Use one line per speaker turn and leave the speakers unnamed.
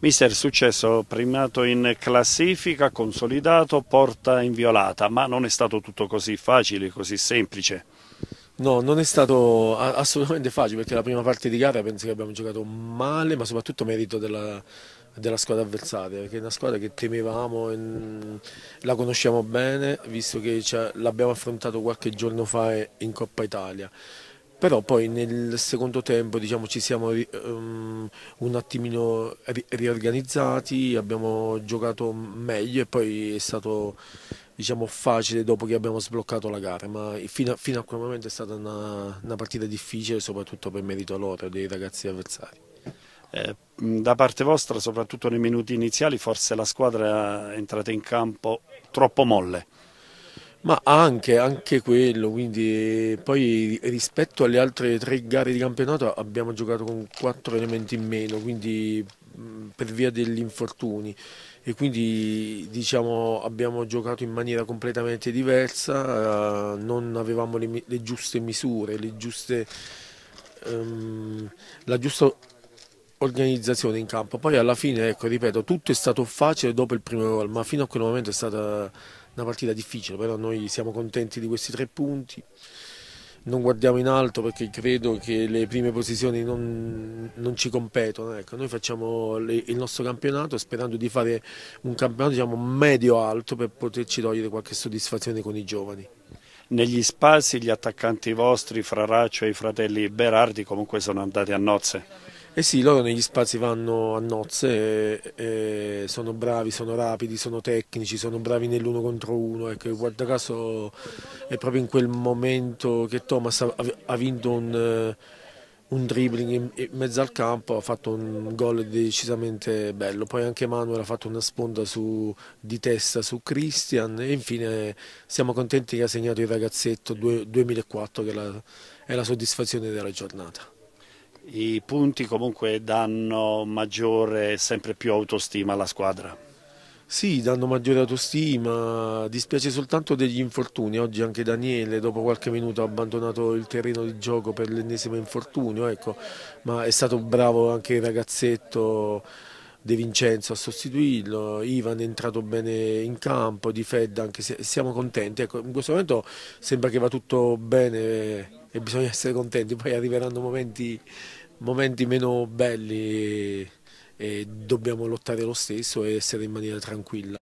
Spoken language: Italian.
Mister, successo primato in classifica, consolidato, porta inviolata, ma non è stato tutto così facile, così semplice. No, non è
stato assolutamente facile perché la prima parte di gara penso che abbiamo giocato male, ma soprattutto merito della, della squadra avversaria, perché è una squadra che temevamo, la conosciamo bene, visto che l'abbiamo affrontato qualche giorno fa in Coppa Italia però poi nel secondo tempo diciamo, ci siamo um, un attimino ri riorganizzati, abbiamo giocato meglio e poi è stato diciamo, facile dopo che abbiamo sbloccato la gara, ma fino a, fino a quel momento è stata una, una, partita difficile soprattutto per merito loro, e dei ragazzi avversari. Eh, da
parte vostra, soprattutto nei minuti iniziali, forse la squadra è entrata in campo troppo molle.
Ma anche, anche quello, quindi poi rispetto alle altre tre gare di campionato abbiamo giocato con quattro elementi in meno, quindi per via degli infortuni e quindi diciamo, abbiamo giocato in maniera completamente diversa, eh, non avevamo le, le giuste misure, le giuste, um, la giusta organizzazione in campo. Poi alla fine, ecco, ripeto, tutto è stato facile dopo il primo gol, ma fino a quel momento è stata una partita difficile, però noi siamo contenti di questi tre punti. Non guardiamo in alto perché credo che le prime posizioni non, non ci competono. Ecco, noi facciamo le, il nostro campionato sperando di fare un campionato diciamo, medio-alto per poterci togliere qualche soddisfazione con i giovani negli spazi gli attaccanti vostri, Fraraccio
e i fratelli Berardi, comunque sono andati a nozze.
Eh sì, loro negli spazi vanno a nozze, e, e sono bravi, sono rapidi, sono tecnici, sono bravi nell'uno contro uno. Ecco, guarda caso è proprio in quel momento che Thomas ha, ha vinto un, eh, un, dribbling in, in mezzo al campo, ha fatto un gol decisamente bello. Poi anche Manuel ha fatto una sponda su, di testa su Christian e infine siamo contenti che ha segnato il ragazzetto 2004 che è la, è la soddisfazione della giornata
i punti comunque danno maggiore, sempre più autostima alla squadra.
Sì, danno maggiore autostima, dispiace soltanto degli infortuni, oggi anche Daniele dopo qualche minuto ha abbandonato il terreno di gioco per l'ennesimo infortunio, ecco. ma è stato bravo anche il ragazzetto De Vincenzo a sostituirlo, Ivan è entrato bene in campo, Di Fedda anche se siamo contenti, ecco, in questo momento sembra che va tutto bene e bisogna essere contenti, poi arriveranno momenti, momenti meno belli e dobbiamo lottare lo stesso e essere in maniera tranquilla.